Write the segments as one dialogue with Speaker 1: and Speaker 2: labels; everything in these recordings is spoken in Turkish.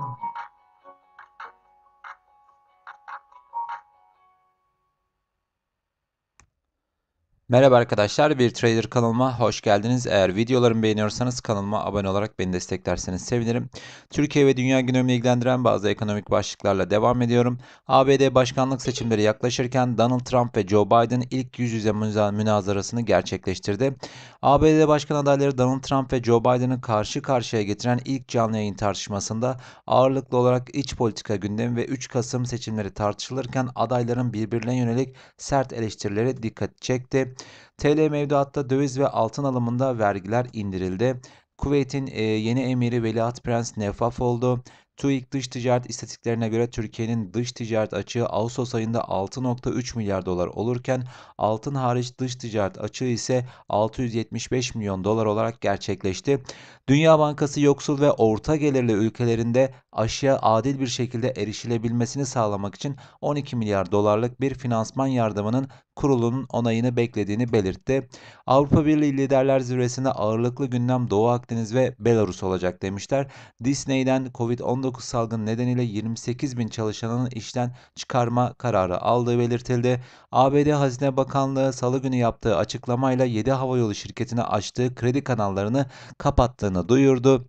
Speaker 1: Okay. Merhaba arkadaşlar, bir trader kanalıma hoş geldiniz. Eğer videolarımı beğeniyorsanız kanalıma abone olarak beni desteklerseniz sevinirim. Türkiye ve dünya gündemini ilgilendiren bazı ekonomik başlıklarla devam ediyorum. ABD başkanlık seçimleri yaklaşırken Donald Trump ve Joe Biden ilk yüz yüze münazarasını gerçekleştirdi. ABD başkan adayları Donald Trump ve Joe Biden'ı karşı karşıya getiren ilk canlı yayın tartışmasında ağırlıklı olarak iç politika gündemi ve 3 Kasım seçimleri tartışılırken adayların birbirine yönelik sert eleştirileri dikkat çekti. TL mevduatta döviz ve altın alımında vergiler indirildi. Kuveyt'in e, yeni emiri Veliaht Prens nefaf oldu. TÜİK dış ticaret istatistiklerine göre Türkiye'nin dış ticaret açığı Ağustos ayında 6.3 milyar dolar olurken altın hariç dış ticaret açığı ise 675 milyon dolar olarak gerçekleşti. Dünya Bankası yoksul ve orta gelirli ülkelerinde aşıya adil bir şekilde erişilebilmesini sağlamak için 12 milyar dolarlık bir finansman yardımının kurulunun onayını beklediğini belirtti. Avrupa Birliği Liderler Zirvesi'ne ağırlıklı gündem Doğu Akdeniz ve Belarus olacak demişler. Disney'den Covid-19 salgını nedeniyle 28 bin çalışanın işten çıkarma kararı aldığı belirtildi. ABD Hazine Bakanlığı salı günü yaptığı açıklamayla 7 havayolu şirketine açtığı kredi kanallarını kapattığını duyurdu.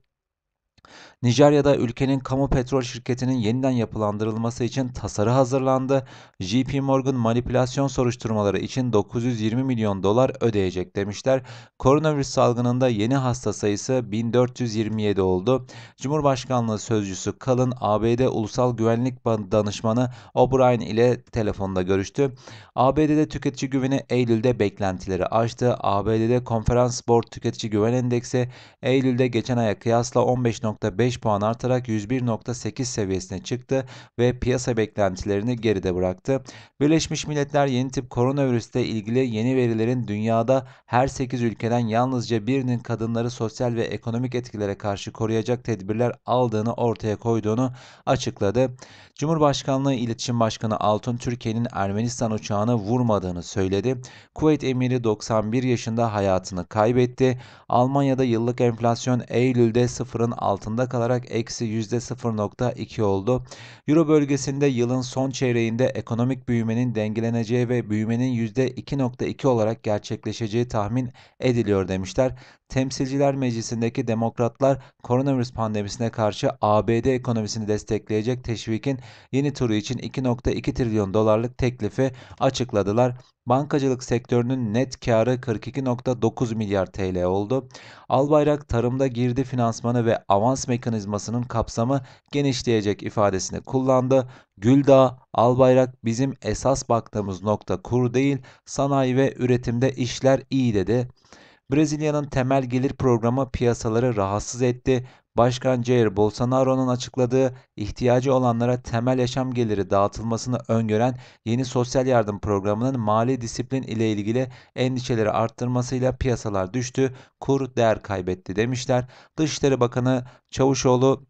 Speaker 1: Nijerya'da ülkenin kamu petrol şirketinin yeniden yapılandırılması için tasarı hazırlandı. JP Morgan manipülasyon soruşturmaları için 920 milyon dolar ödeyecek demişler. Koronavirüs salgınında yeni hasta sayısı 1427 oldu. Cumhurbaşkanlığı sözcüsü Kalın ABD Ulusal Güvenlik Danışmanı O'Brien ile telefonda görüştü. ABD'de tüketici güveni Eylül'de beklentileri aştı. ABD'de konferans board tüketici güven endeksi Eylül'de geçen aya kıyasla 15.5 5 puan artarak 101.8 seviyesine çıktı ve piyasa beklentilerini geride bıraktı. Birleşmiş Milletler yeni tip koronavirüsle ilgili yeni verilerin dünyada her 8 ülkeden yalnızca birinin kadınları sosyal ve ekonomik etkilere karşı koruyacak tedbirler aldığını ortaya koyduğunu açıkladı. Cumhurbaşkanlığı İletişim Başkanı Altun Türkiye'nin Ermenistan uçağını vurmadığını söyledi. Kuveyt emiri 91 yaşında hayatını kaybetti. Almanya'da yıllık enflasyon Eylül'de sıfırın altında kalan olarak eksi %0.2 oldu. Euro bölgesinde yılın son çeyreğinde ekonomik büyümenin dengeleneceği ve büyümenin %2.2 olarak gerçekleşeceği tahmin ediliyor demişler. Temsilciler Meclisi'ndeki demokratlar koronavirüs pandemisine karşı ABD ekonomisini destekleyecek teşvikin yeni turu için 2.2 trilyon dolarlık teklifi açıkladılar. Bankacılık sektörünün net karı 42.9 milyar TL oldu. Albayrak tarımda girdi finansmanı ve avans mekanizmasının kapsamı genişleyecek ifadesini kullandı. Güldağ, Albayrak bizim esas baktığımız nokta kur değil, sanayi ve üretimde işler iyi dedi. Brezilya'nın temel gelir programı piyasaları rahatsız etti. Başkan Jair Bolsonaro'nun açıkladığı ihtiyacı olanlara temel yaşam geliri dağıtılmasını öngören yeni sosyal yardım programının mali disiplin ile ilgili endişeleri arttırmasıyla piyasalar düştü, kur değer kaybetti demişler. Dışişleri Bakanı Çavuşoğlu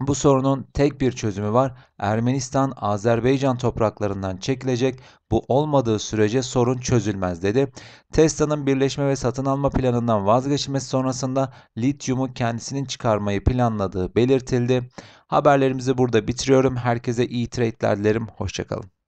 Speaker 1: bu sorunun tek bir çözümü var. Ermenistan Azerbaycan topraklarından çekilecek. Bu olmadığı sürece sorun çözülmez dedi. Tesla'nın birleşme ve satın alma planından vazgeçilmesi sonrasında lityumu kendisinin çıkarmayı planladığı belirtildi. Haberlerimizi burada bitiriyorum. Herkese iyi trade'ler dilerim. Hoşçakalın.